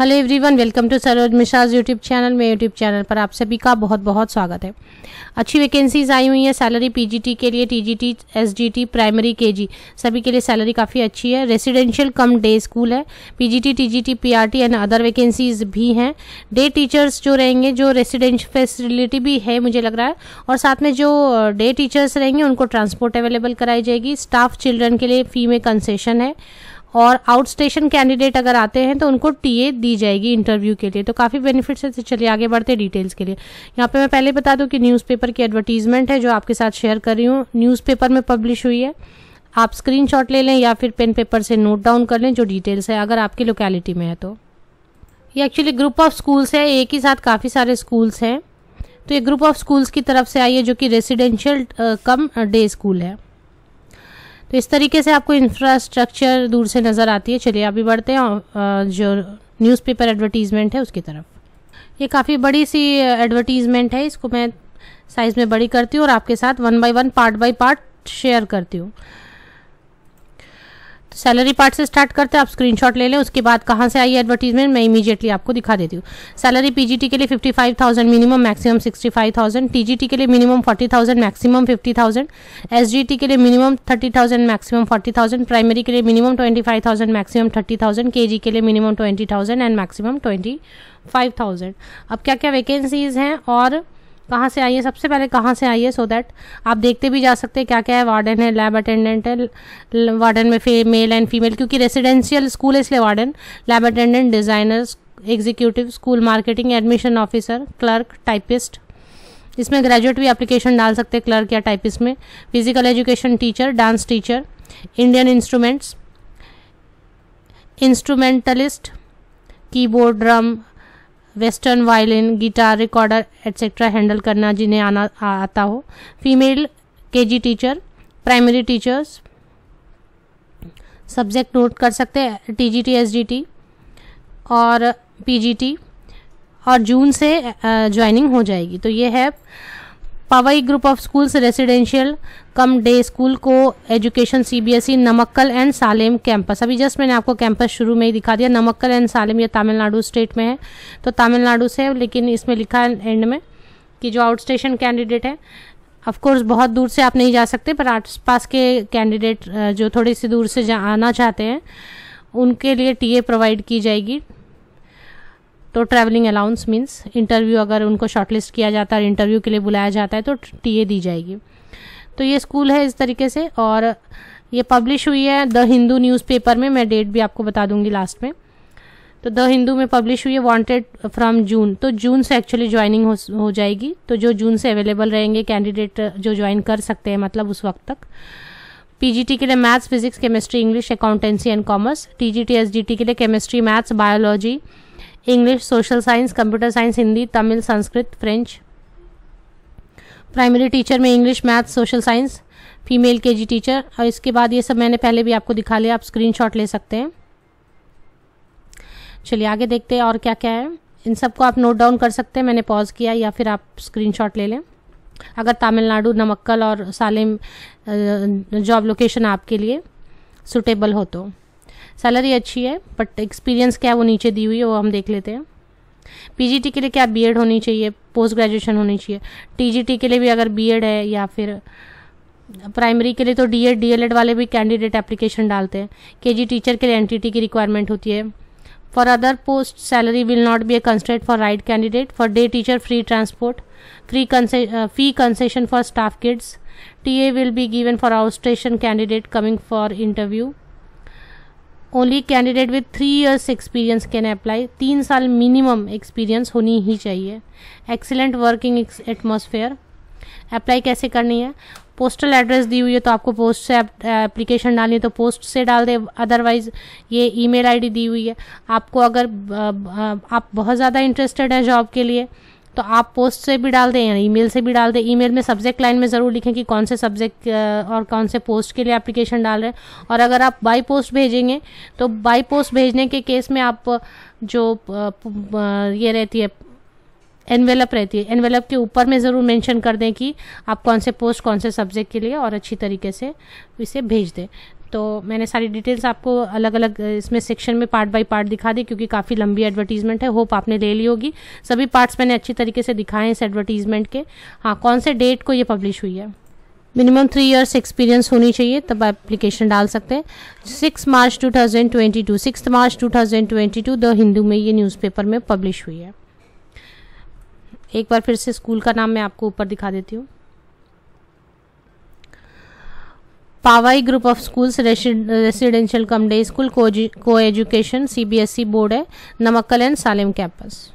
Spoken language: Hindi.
hello everyone welcome to Saroj मिशाज यूट्यूब चैनल मेरे यूट्यूब चैनल पर आप सभी का बहुत बहुत स्वागत है अच्छी वैकेंसीज आई हुई हैं सैलरी पीजीटी के लिए टीजीटी एसजीटी प्राइमरी केजी सभी के लिए सैलरी काफ़ी अच्छी है रेसिडेंशियल कम डे स्कूल है PGT TGT PRT and other vacancies भी हैं डे टीचर्स जो रहेंगे जो रेसिडेंशियल फैसिलिटी भी है मुझे लग रहा है और साथ में जो डे टीचर्स रहेंगे उनको ट्रांसपोर्ट अवेलेबल कराई जाएगी स्टाफ चिल्ड्रन के लिए फ़ी में कंसेशन है और आउट स्टेशन कैंडिडेट अगर आते हैं तो उनको टीए दी जाएगी इंटरव्यू के लिए तो काफ़ी बेनिफिट्स है चलिए आगे बढ़ते हैं डिटेल्स के लिए यहाँ पे मैं पहले बता दूँ कि न्यूज़पेपर की एडवर्टीजमेंट है जो आपके साथ शेयर कर रही हूँ न्यूज़पेपर में पब्लिश हुई है आप स्क्रीन ले लें या फिर पेन पेपर से नोट डाउन कर लें जो डिटेल्स है अगर आपकी लोकेलिटी में है तो ये एक्चुअली ग्रुप ऑफ स्कूल्स है एक ही साथ काफ़ी सारे स्कूल्स हैं तो ये ग्रुप ऑफ स्कूल्स की तरफ से आई है जो कि रेसिडेंशियल कम डे स्कूल है तो इस तरीके से आपको इंफ्रास्ट्रक्चर दूर से नज़र आती है चलिए अभी बढ़ते हैं जो न्यूज़पेपर एडवर्टीज़मेंट है उसकी तरफ ये काफ़ी बड़ी सी एडवर्टीज़मेंट है इसको मैं साइज़ में बड़ी करती हूँ और आपके साथ one by one part by part share करती हूँ सैलरी पार्ट से स्टार्ट करते हैं आप स्क्रीनशॉट ले लें उसके बाद कहाँ से आई एडवर्टीजमेंट मैं इमीडिएटली आपको दिखा देती हूँ सैलरी पीजीटी के लिए 55,000 मिनिमम मैक्सिमम 65,000 टीजीटी के लिए मिनिमम 40,000 मैक्सिमम 50,000 एसजीटी के लिए मिनिमम 30,000 मैक्सिमम 40,000 प्राइमरी के लिए minimum twenty maximum thirty thousand के लिए minimum twenty and maximum twenty अब क्या क्या वैकेंसीज हैं और कहाँ से आई है सबसे पहले कहाँ से आई है सो so दैट आप देखते भी जा सकते हैं क्या क्या है वार्डन है लैब अटेंडेंट है वार्डन में मेल एंड फीमेल क्योंकि रेसिडेंशियल स्कूल है इसलिए warden lab attendant designers executive school marketing admission officer clerk typist इसमें ग्रेजुएट भी एप्लीकेशन डाल सकते हैं क्लर्क या टाइपिस्ट में physical education teacher dance teacher Indian instruments instrumentalist keyboard drum western violin guitar recorder etcetera handle करना जिन्हें आना आ, आता हो female KG teacher primary teachers subject note कर सकते हैं टीजीटी एसजीटी और पीजीटी और जून से ज्वाइनिंग हो जाएगी तो ये है Powai group of schools residential cum day school को coeducation CBSE Namakkal and Salem campus अभी जस्ट मैंने आपको कैंपस शुरू में ही दिखा दिया नमक्कल एंड सालेम ये तमिलनाडु स्टेट में है तो तमिलनाडु से लेकिन इसमें लिखा है एंड में कि जो आउटस्टेशन कैंडिडेट है ऑफकोर्स बहुत दूर से आप नहीं जा सकते पर आस पास के कैंडिडेट जो थोड़े से दूर से आना चाहते हैं उनके लिए टीए प्रोवाइड की जाएगी तो ट्रैवलिंग अलाउंस मीन्स इंटरव्यू अगर उनको शॉर्टलिस्ट किया जाता है और इंटरव्यू के लिए बुलाया जाता है तो टीए दी जाएगी तो ये स्कूल है इस तरीके से और ये पब्लिश हुई है द हिंदू न्यूज़पेपर में मैं डेट भी आपको बता दूंगी लास्ट में तो द हिंदू में पब्लिश हुई है वांटेड फ्रॉम जून तो जून से एक्चुअली ज्वाइनिंग हो, हो जाएगी तो जो जून से अवेलेबल रहेंगे कैंडिडेट जो ज्वाइन कर सकते हैं मतलब उस वक्त तक पीजीटी के लिए maths physics chemistry English accountancy and commerce TGT SDT के लिए chemistry maths biology English social science computer science Hindi Tamil Sanskrit French primary teacher में English math social science female G teacher और इसके बाद ये सब मैंने पहले भी आपको दिखा लिया आप शॉट ले सकते हैं चलिए आगे देखते हैं और क्या क्या है इन सबको आप नोट डाउन कर सकते हैं मैंने पॉज किया या फिर आप स्क्रीनशॉट ले लें अगर तमिलनाडु नमक्कल और सालेम जॉब लोकेशन आपके लिए सुटेबल हो तो सैलरी अच्छी है बट एक्सपीरियंस क्या है वो नीचे दी हुई है वो हम देख लेते हैं पीजीटी के लिए क्या बीएड होनी चाहिए पोस्ट ग्रेजुएशन होनी चाहिए टीजीटी के लिए भी अगर बीएड है या फिर प्राइमरी के लिए तो डीएड डीएलएड वाले भी कैंडिडेट एप्लीकेशन डालते हैं केजी टीचर के लिए एनटीटी की रिक्वायरमेंट होती है for other post salary will not be a constraint for right candidate for day teacher free transport free fee concession for staff kids T A will be given for out candidate coming for interview only candidate with three years experience can apply तीन साल मिनिमम एक्सपीरियंस होनी ही चाहिए एक्सीलेंट वर्किंग एटमोसफेयर अप्लाई कैसे करनी है पोस्टल एड्रेस दी हुई है तो आपको पोस्ट से एप्लीकेशन डालनी है तो पोस्ट से डाल दे अदरवाइज ये ईमेल आईडी दी हुई है आपको अगर आप बहुत ज़्यादा इंटरेस्टेड है जॉब के लिए तो आप पोस्ट से भी डाल दें या ईमेल से भी डाल दें ईमेल में सब्जेक्ट लाइन में ज़रूर लिखें कि कौन से सब्जेक्ट और कौन से पोस्ट के लिए एप्लीकेशन डाल रहे हैं और अगर आप बाई पोस्ट भेजेंगे तो बाई पोस्ट भेजने के केस में आप जो ये रहती है एनवेलप रहती है एनवेलप के ऊपर में ज़रूर मेंशन कर दें कि आप कौन से पोस्ट कौन से सब्जेक्ट के लिए और अच्छी तरीके से इसे भेज दें तो मैंने सारी डिटेल्स आपको अलग अलग इसमें सेक्शन में पार्ट बाय पार्ट दिखा दी क्योंकि काफ़ी लंबी एडवर्टीजमेंट है होप आपने ले ली होगी सभी पार्ट्स मैंने अच्छी तरीके से दिखाए इस एडवर्टीजमेंट के हाँ कौन से डेट को ये पब्लिश हुई है मिनिमम थ्री इयर्स एक्सपीरियंस होनी चाहिए तब एप्लीकेशन डाल सकते हैं six March two thousand twenty two six March two thousand twenty two the Hindu में ये न्यूज़पेपर में पब्लिश हुई है एक बार फिर से स्कूल का नाम मैं आपको ऊपर दिखा देती हूँ Pavai group of schools residential cum day school को एजुकेशन सी e बोर्ड है नमक्कल एंड सालिम कैंपस